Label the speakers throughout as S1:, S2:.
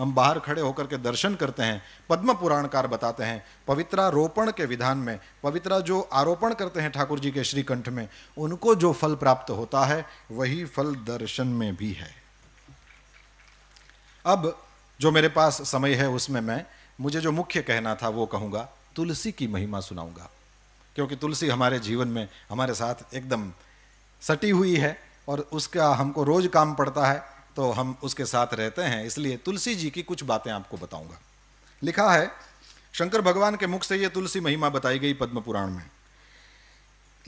S1: हम बाहर खड़े होकर के दर्शन करते हैं पद्म पुराणकार बताते हैं पवित्रारोपण के विधान में पवित्रा जो आरोपण करते हैं ठाकुर जी के श्रीकंठ में उनको जो फल प्राप्त होता है वही फल दर्शन में भी है अब जो मेरे पास समय है उसमें मैं मुझे जो मुख्य कहना था वो कहूँगा तुलसी की महिमा सुनाऊंगा क्योंकि तुलसी हमारे जीवन में हमारे साथ एकदम सटी हुई है और उसका हमको रोज काम पड़ता है तो हम उसके साथ रहते हैं इसलिए तुलसी जी की कुछ बातें आपको बताऊंगा लिखा है शंकर भगवान के मुख से ये तुलसी महिमा बताई गई पद्म पुराण में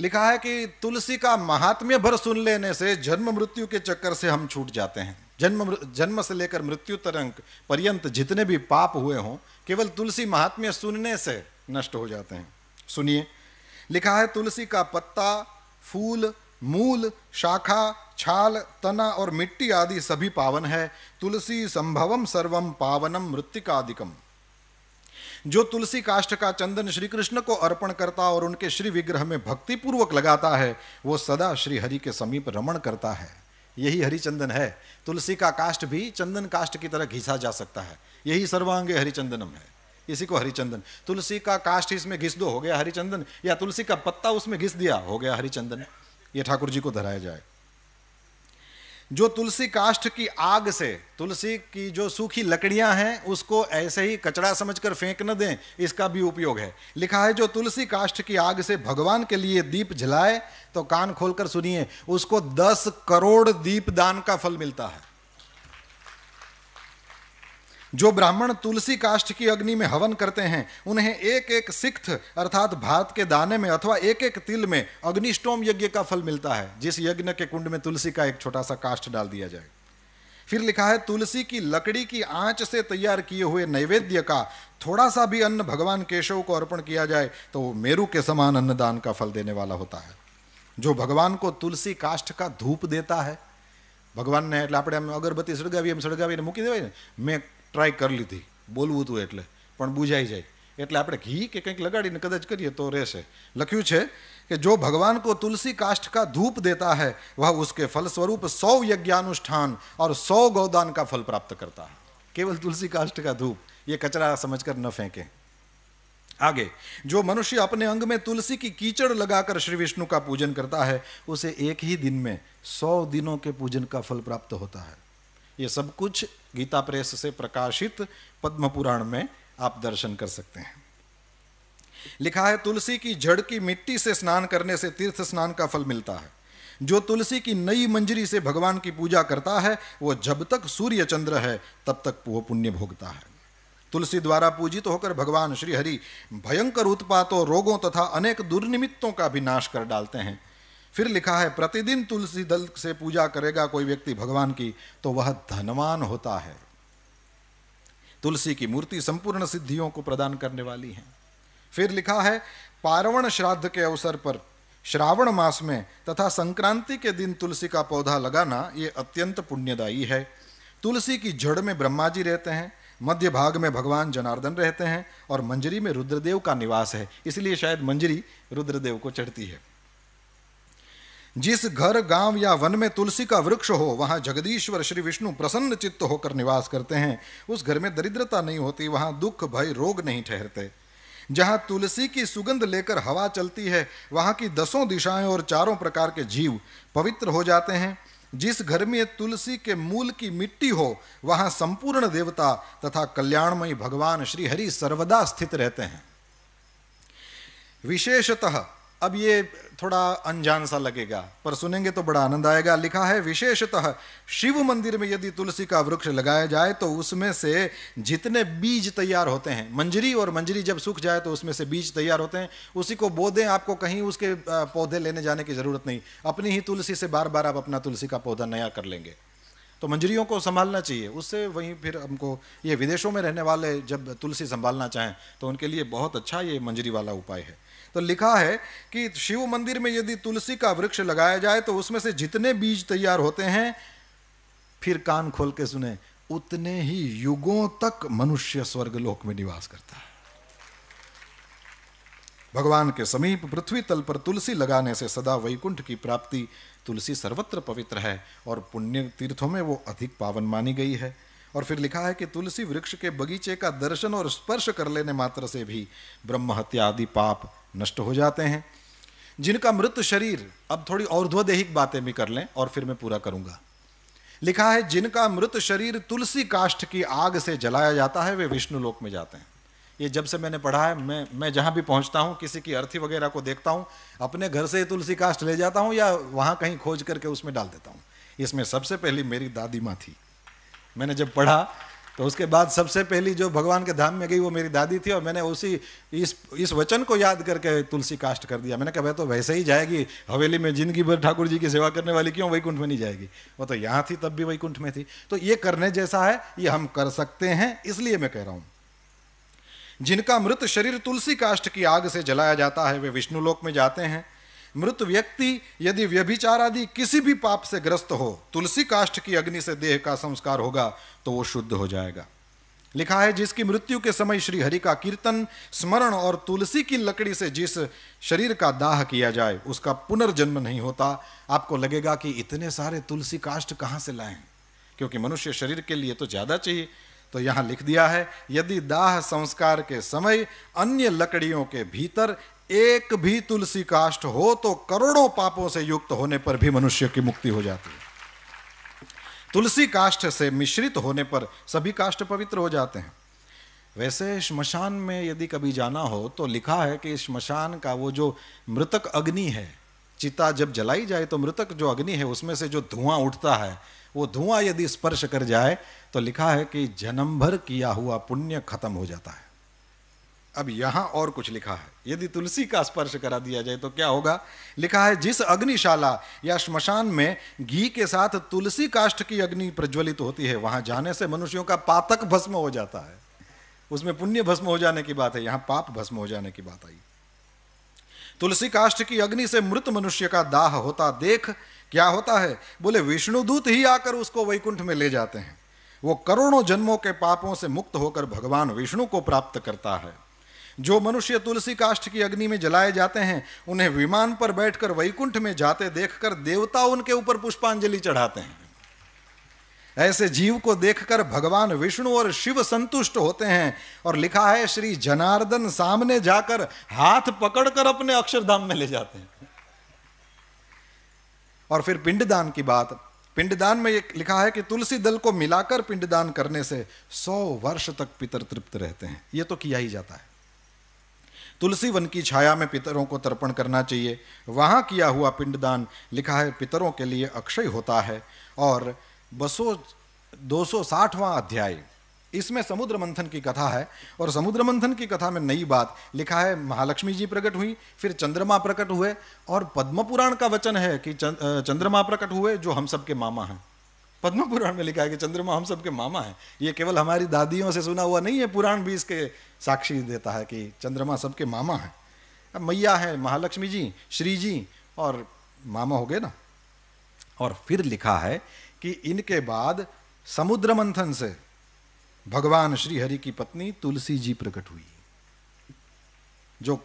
S1: लिखा है कि तुलसी का महात्म्य भर सुन लेने से जन्म मृत्यु के चक्कर से हम छूट जाते हैं जन्म जन्म से लेकर मृत्यु तरंग पर्यंत जितने भी पाप हुए हों केवल तुलसी महात्म्य सुनने से नष्ट हो जाते हैं सुनिए लिखा है तुलसी का पत्ता फूल मूल शाखा छाल तना और मिट्टी आदि सभी पावन है तुलसी संभवम सर्वम पावनम मृतिकादिकम जो तुलसी काष्ठ का चंदन श्री कृष्ण को अर्पण करता और उनके श्री विग्रह में भक्ति पूर्वक लगाता है वो सदा श्री हरि के समीप रमण करता है यही हरिचंदन है तुलसी का काष्ठ भी चंदन काष्ठ की तरह घिसा जा सकता है यही सर्वांगे हरिचंदनम है इसी को हरिचंदन तुलसी का काष्ठ इसमें घिस दो हो गया हरिचंदन या तुलसी का पत्ता उसमें घिस दिया हो गया हरिचंदन ये ठाकुर जी को धराया जाए जो तुलसी काष्ठ की आग से तुलसी की जो सूखी लकड़ियां हैं उसको ऐसे ही कचड़ा समझकर फेंक न दें इसका भी उपयोग है लिखा है जो तुलसी काष्ठ की आग से भगवान के लिए दीप जलाए तो कान खोलकर सुनिए उसको दस करोड़ दीप दान का फल मिलता है जो ब्राह्मण तुलसी काष्ठ की अग्नि में हवन करते हैं उन्हें एक एक सिक्थ अर्थात भात के दाने में अथवा एक एक तिल में अग्निष्टोम यज्ञ का फल मिलता है जिस यज्ञ के कुंड में तुलसी का एक छोटा सा काष्ठ डाल दिया जाए फिर लिखा है तुलसी की लकड़ी की आंच से तैयार किए हुए नैवेद्य का थोड़ा सा भी अन्न भगवान केशव को अर्पण किया जाए तो मेरु के समान अन्नदान का फल देने वाला होता है जो भगवान को तुलसी काष्ठ का धूप देता है भगवान ने આપણે આમ अगरबत्ती સળગાવીએ એમ ट्राई कर ली थी बोलवतो એટલે પણ બુજાઈ જાય એટલે આપણે ઘી કે કંઈક લગાડીને કદાચ કરીએ તો રહેશે લખ્યું છે કે જો ભગવાન કો તુલસી કાષ્ઠ કા ધૂપ دیتا હૈ વહ ઉસકે ફલ સ્વરૂપ 100 યજ્ઞાનુષ્ઠાન ઓર 100 ગૌદાન કા ફલ પ્રાપ્ત કરતા હૈ કેવલ તુલસી કાષ્ઠ કા ધૂપ યે કચરા સમજી કર ન ફેંકે આગે જો મનુષ્ય અપને અંગ મે તુલસી કી કીચડ લગાકર શ્રી વિષ્ણુ કા પૂજન કરતા હૈ ઉસે એક હી દિન મે 100 દિનો કે પૂજન કા ફલ પ્રાપ્ત હોતા હૈ ये सब कुछ गीता प्रेस से प्रकाशित पद्म पुराण में आप दर्शन कर सकते हैं लिखा है तुलसी की जड़ की मिट्टी से स्नान करने से तीर्थ स्नान का फल मिलता है जो तुलसी की नई मंजरी से भगवान की पूजा करता है वो जब तक सूर्य चंद्र है तब तक वो पुण्य भोगता है तुलसी द्वारा पूजित तो होकर भगवान श्री हरि भयंकर उत्पातों रोगों तथा अनेक दुर्निमित्तों का भी नाश कर डालते हैं फिर लिखा है प्रतिदिन तुलसी दल से पूजा करेगा कोई व्यक्ति भगवान की तो वह धनवान होता है तुलसी की मूर्ति संपूर्ण सिद्धियों को प्रदान करने वाली है फिर लिखा है पारवण श्राद्ध के अवसर पर श्रावण मास में तथा संक्रांति के दिन तुलसी का पौधा लगाना ये अत्यंत पुण्यदायी है तुलसी की जड़ में ब्रह्मा जी रहते हैं मध्य भाग में भगवान जनार्दन रहते हैं और मंजरी में रुद्रदेव का निवास है इसलिए शायद मंजरी रुद्रदेव को चढ़ती है जिस घर गांव या वन में तुलसी का वृक्ष हो वहां जगदीश्वर श्री विष्णु प्रसन्न चित्त होकर निवास करते हैं उस घर में दरिद्रता नहीं होती वहां दुख भय रोग नहीं ठहरते जहां तुलसी की सुगंध लेकर हवा चलती है वहां की दसों दिशाएं और चारों प्रकार के जीव पवित्र हो जाते हैं जिस घर में तुलसी के मूल की मिट्टी हो वहां संपूर्ण देवता तथा कल्याणमयी भगवान श्रीहरि सर्वदा स्थित रहते हैं विशेषतः अब ये थोड़ा अनजान सा लगेगा पर सुनेंगे तो बड़ा आनंद आएगा लिखा है विशेषतः शिव मंदिर में यदि तुलसी का वृक्ष लगाया जाए तो उसमें से जितने बीज तैयार होते हैं मंजरी और मंजरी जब सूख जाए तो उसमें से बीज तैयार होते हैं उसी को बो दें आपको कहीं उसके पौधे लेने जाने की ज़रूरत नहीं अपनी ही तुलसी से बार बार आप अपना तुलसी का पौधा नया कर लेंगे तो मंजरियों को संभालना चाहिए उससे वहीं फिर हमको ये विदेशों में रहने वाले जब तुलसी संभालना चाहें तो उनके लिए बहुत अच्छा ये मंजरी वाला उपाय है तो लिखा है कि शिव मंदिर में यदि तुलसी का वृक्ष लगाया जाए तो उसमें से जितने बीज तैयार होते हैं फिर कान खोल के सुने उतने ही युगों तक मनुष्य स्वर्ग लोक में निवास करता है भगवान के समीप पृथ्वी तल पर तुलसी लगाने से सदा वैकुंठ की प्राप्ति तुलसी सर्वत्र पवित्र है और पुण्य तीर्थों में वो अधिक पावन मानी गई है और फिर लिखा है कि तुलसी वृक्ष के बगीचे का दर्शन और स्पर्श कर लेने मात्र से भी ब्रह्म हत्या आदि पाप नष्ट हो जाते हैं जिनका मृत शरीर अब थोड़ी और्ध्वदेहिक बातें भी कर लें और फिर मैं पूरा करूंगा लिखा है जिनका मृत शरीर तुलसी काष्ठ की आग से जलाया जाता है वे विष्णु लोक में जाते हैं ये जब से मैंने पढ़ा है मैं मैं जहां भी पहुंचता हूं किसी की अर्थी वगैरह को देखता हूं अपने घर से तुलसी काष्ठ ले जाता हूं या वहां कहीं खोज करके उसमें डाल देता हूं इसमें सबसे पहली मेरी दादी माँ थी मैंने जब पढ़ा तो उसके बाद सबसे पहली जो भगवान के धाम में गई वो मेरी दादी थी और मैंने उसी इस इस वचन को याद करके तुलसी कास्ट कर दिया मैंने कहा भाई तो वैसे ही जाएगी हवेली में जिंदगी भर ठाकुर जी की सेवा करने वाली क्यों वैकुंठ में नहीं जाएगी वो तो यहाँ थी तब भी वैकुंठ में थी तो ये करने जैसा है ये हम कर सकते हैं इसलिए मैं कह रहा हूँ जिनका मृत शरीर तुलसी काष्ठ की आग से जलाया जाता है वे विष्णुलोक में जाते हैं मृत व्यक्ति यदि व्यभिचार आदि किसी भी पाप से ग्रस्त हो तुलसी काष्ठ की अग्नि से देह का संस्कार होगा तो वो शुद्ध हो जाएगा लिखा है जिसकी मृत्यु के समय श्री हरि का कीर्तन स्मरण और तुलसी की लकड़ी से जिस शरीर का दाह किया जाए उसका पुनर्जन्म नहीं होता आपको लगेगा कि इतने सारे तुलसी काष्ठ कहाँ से लाए क्योंकि मनुष्य शरीर के लिए तो ज़्यादा चाहिए तो यहाँ लिख दिया है यदि दाह संस्कार के समय अन्य लकड़ियों के भीतर एक भी तुलसी काष्ट हो तो करोड़ों पापों से युक्त होने पर भी मनुष्य की मुक्ति हो जाती है तुलसी काष्ठ से मिश्रित होने पर सभी काष्ठ पवित्र हो जाते हैं वैसे शमशान में यदि कभी जाना हो तो लिखा है कि श्मशान का वो जो मृतक अग्नि है चिता जब जलाई जाए तो मृतक जो अग्नि है उसमें से जो धुआं उठता है वो धुआं यदि स्पर्श कर जाए तो लिखा है कि जन्म भर किया हुआ पुण्य खत्म हो जाता है अब यहां और कुछ लिखा है यदि तुलसी का स्पर्श करा दिया जाए तो क्या होगा लिखा है जिस अग्निशाला या श्मशान में घी के साथ तुलसी काष्ठ की अग्नि प्रज्वलित होती है वहां जाने से मनुष्यों का पातक भस्म हो जाता है उसमें पुण्य भस्म हो जाने की बात है यहां पाप भस्म हो जाने की बात आई तुलसी काष्ठ की अग्नि से मृत मनुष्य का दाह होता देख क्या होता है बोले विष्णुदूत ही आकर उसको वैकुंठ में ले जाते हैं वो करोड़ों जन्मों के पापों से मुक्त होकर भगवान विष्णु को प्राप्त करता है जो मनुष्य तुलसी काष्ठ की अग्नि में जलाए जाते हैं उन्हें विमान पर बैठकर वैकुंठ में जाते देखकर देवता उनके ऊपर पुष्पांजलि चढ़ाते हैं ऐसे जीव को देखकर भगवान विष्णु और शिव संतुष्ट होते हैं और लिखा है श्री जनार्दन सामने जाकर हाथ पकड़कर अपने अक्षरधाम में ले जाते हैं और फिर पिंडदान की बात पिंडदान में लिखा है कि तुलसी दल को मिलाकर पिंडदान करने से सौ वर्ष तक पितर तृप्त रहते हैं यह तो किया ही जाता है तुलसी वन की छाया में पितरों को तर्पण करना चाहिए वहाँ किया हुआ पिंडदान लिखा है पितरों के लिए अक्षय होता है और बसो दो सौ अध्याय इसमें समुद्र मंथन की कथा है और समुद्र मंथन की कथा में नई बात लिखा है महालक्ष्मी जी प्रकट हुई फिर चंद्रमा प्रकट हुए और पद्म पुराण का वचन है कि चंद्रमा प्रकट हुए जो हम सबके मामा हैं पद्म पुराण में लिखा है कि चंद्रमा हम सबके मामा हैं ये केवल हमारी दादियों से सुना हुआ नहीं है पुराण भी इसके साक्षी देता है कि चंद्रमा सबके मामा हैं अब मैया है महालक्ष्मी जी श्री जी और मामा हो गए ना और फिर लिखा है कि इनके बाद समुद्र मंथन से भगवान श्री हरि की पत्नी तुलसी जी प्रकट हुई जो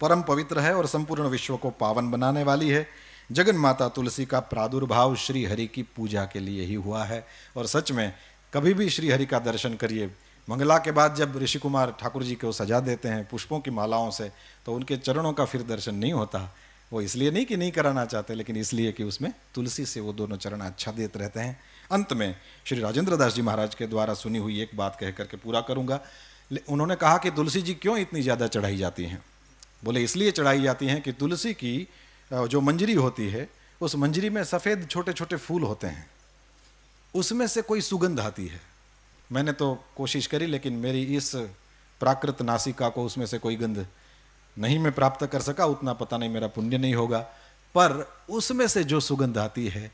S1: परम पवित्र है और संपूर्ण विश्व को पावन बनाने वाली है जगन माता तुलसी का प्रादुर्भाव श्री हरि की पूजा के लिए ही हुआ है और सच में कभी भी श्री हरि का दर्शन करिए मंगला के बाद जब ऋषि कुमार ठाकुर जी को सजा देते हैं पुष्पों की मालाओं से तो उनके चरणों का फिर दर्शन नहीं होता वो इसलिए नहीं कि नहीं कराना चाहते लेकिन इसलिए कि उसमें तुलसी से वो दोनों चरण अच्छा देते रहते हैं अंत में श्री राजेंद्र दास जी महाराज के द्वारा सुनी हुई एक बात कह करके पूरा करूँगा उन्होंने कहा कि तुलसी जी क्यों इतनी ज़्यादा चढ़ाई जाती हैं बोले इसलिए चढ़ाई जाती हैं कि तुलसी की जो मंजरी होती है उस मंजरी में सफ़ेद छोटे छोटे फूल होते हैं उसमें से कोई सुगंध आती है मैंने तो कोशिश करी लेकिन मेरी इस प्राकृत नासिका को उसमें से कोई गंध नहीं मैं प्राप्त कर सका उतना पता नहीं मेरा पुण्य नहीं होगा पर उसमें से जो सुगंध आती है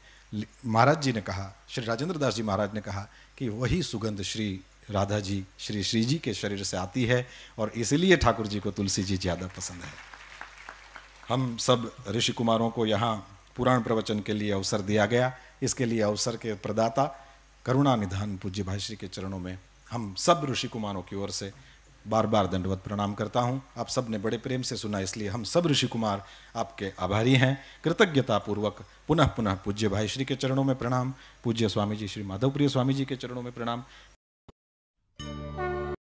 S1: महाराज जी ने कहा श्री राजेंद्र दास जी महाराज ने कहा कि वही सुगंध श्री राधा जी श्री श्री जी के शरीर से आती है और इसलिए ठाकुर जी को तुलसी जी ज़्यादा पसंद है हम सब ऋषि कुमारों को यहाँ पुराण प्रवचन के लिए अवसर दिया गया इसके लिए अवसर के प्रदाता करुणा निधान पूज्य भाषी के चरणों में हम सब ऋषि कुमारों की ओर से बार बार दंडवत प्रणाम करता हूँ आप सब ने बड़े प्रेम से सुना इसलिए हम सब ऋषि कुमार आपके आभारी हैं कृतज्ञतापूर्वक पुनः पुनः पूज्य भाई श्री के चरणों में प्रणाम पूज्य स्वामी जी श्री माधव प्रिय स्वामी जी के चरणों में प्रणाम